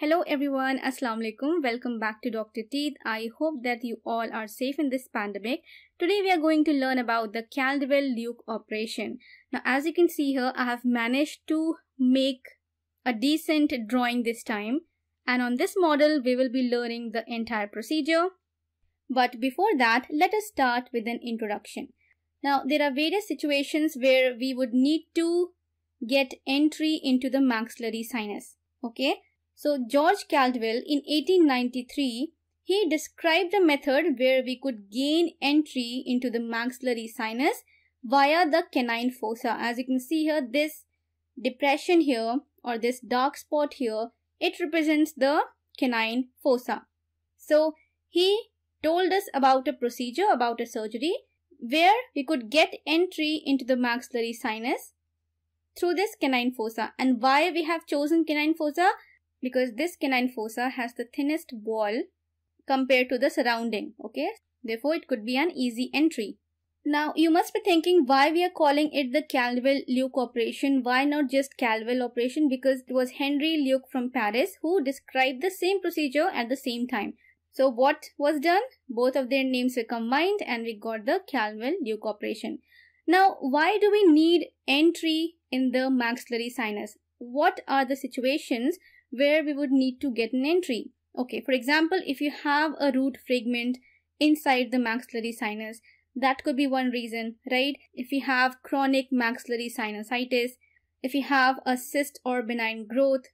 Hello everyone, Assalamualaikum. alaikum. Welcome back to Dr. Teeth. I hope that you all are safe in this pandemic. Today we are going to learn about the Caldwell-Luke operation. Now as you can see here, I have managed to make a decent drawing this time. And on this model, we will be learning the entire procedure. But before that, let us start with an introduction. Now there are various situations where we would need to get entry into the maxillary sinus. Okay, so George Caldwell in 1893, he described a method where we could gain entry into the maxillary sinus via the canine fossa. As you can see here, this depression here or this dark spot here, it represents the canine fossa. So he told us about a procedure, about a surgery where we could get entry into the maxillary sinus through this canine fossa. And why we have chosen canine fossa? because this canine fossa has the thinnest wall compared to the surrounding, okay? Therefore, it could be an easy entry. Now, you must be thinking why we are calling it the Calville-Luke operation. Why not just Calville operation? Because it was Henry Luke from Paris who described the same procedure at the same time. So what was done? Both of their names were combined and we got the Calville-Luke operation. Now, why do we need entry in the maxillary sinus? What are the situations where we would need to get an entry. Okay, for example, if you have a root fragment inside the maxillary sinus, that could be one reason, right? If you have chronic maxillary sinusitis, if you have a cyst or benign growth,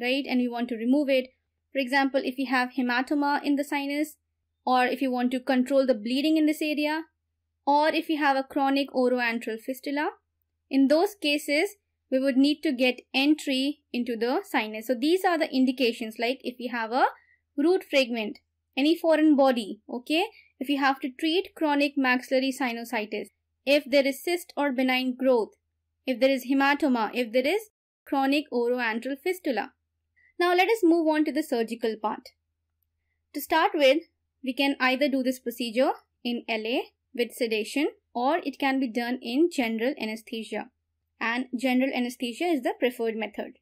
right, and you want to remove it, for example, if you have hematoma in the sinus, or if you want to control the bleeding in this area, or if you have a chronic oroantral fistula, in those cases, we would need to get entry into the sinus. So these are the indications like if you have a root fragment, any foreign body, okay? If you have to treat chronic maxillary sinusitis, if there is cyst or benign growth, if there is hematoma, if there is chronic oroantral fistula. Now let us move on to the surgical part. To start with, we can either do this procedure in LA with sedation or it can be done in general anesthesia and general anesthesia is the preferred method.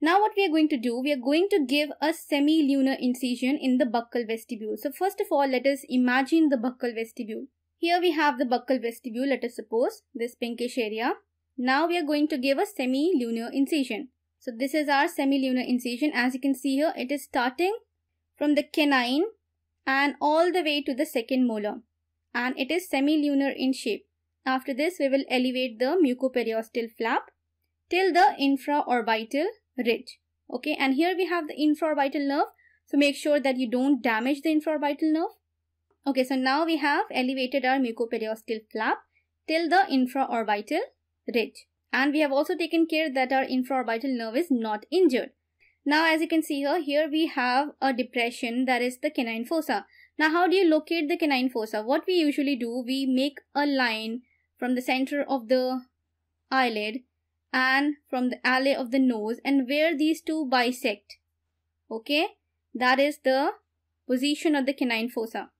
Now what we are going to do, we are going to give a semi-lunar incision in the buccal vestibule. So first of all, let us imagine the buccal vestibule. Here we have the buccal vestibule, let us suppose, this pinkish area. Now we are going to give a semi-lunar incision. So this is our semi-lunar incision. As you can see here, it is starting from the canine and all the way to the second molar. And it is semi-lunar in shape. After this, we will elevate the mucoperiosteal flap till the infraorbital ridge. Okay, and here we have the infraorbital nerve. So make sure that you don't damage the infraorbital nerve. Okay, so now we have elevated our mucoperiosteal flap till the infraorbital ridge. And we have also taken care that our infraorbital nerve is not injured. Now, as you can see here, here we have a depression that is the canine fossa. Now, how do you locate the canine fossa? What we usually do, we make a line from the center of the eyelid and from the alley of the nose and where these two bisect. Okay, that is the position of the canine fossa.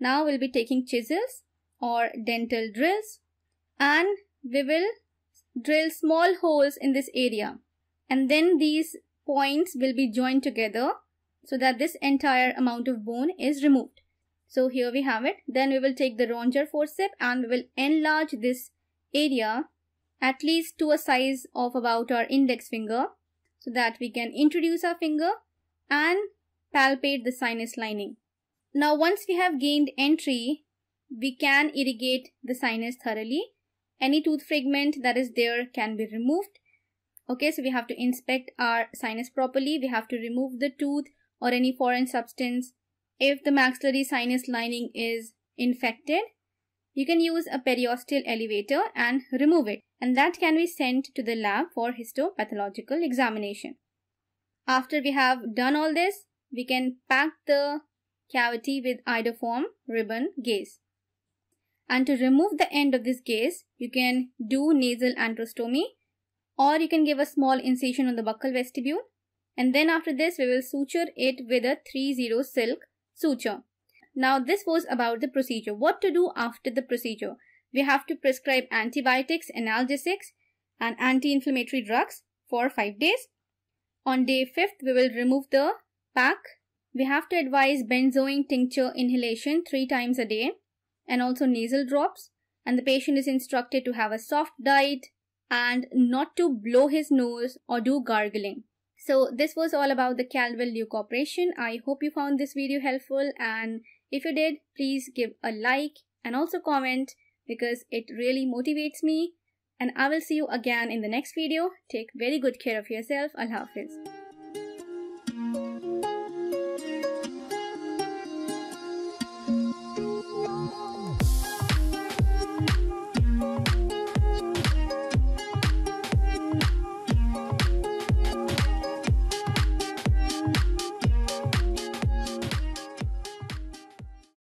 Now we'll be taking chisels or dental drills and we will drill small holes in this area and then these points will be joined together so that this entire amount of bone is removed. So here we have it. Then we will take the Ronger forceps and we will enlarge this area at least to a size of about our index finger so that we can introduce our finger and palpate the sinus lining. Now once we have gained entry, we can irrigate the sinus thoroughly. Any tooth fragment that is there can be removed. Okay, so we have to inspect our sinus properly. We have to remove the tooth or any foreign substance if the maxillary sinus lining is infected, you can use a periosteal elevator and remove it and that can be sent to the lab for histopathological examination. After we have done all this, we can pack the cavity with iodoform ribbon gauze. And to remove the end of this gauze, you can do nasal antrostomy or you can give a small incision on the buccal vestibule. And then after this, we will suture it with a 3-0 silk suture. Now, this was about the procedure. What to do after the procedure? We have to prescribe antibiotics, analgesics, and anti inflammatory drugs for 5 days. On day 5th, we will remove the pack. We have to advise benzoin tincture inhalation 3 times a day and also nasal drops. And the patient is instructed to have a soft diet and not to blow his nose or do gargling. So this was all about the Caldwell Luke operation. I hope you found this video helpful and if you did, please give a like and also comment because it really motivates me. And I will see you again in the next video. Take very good care of yourself. Allah Hafiz.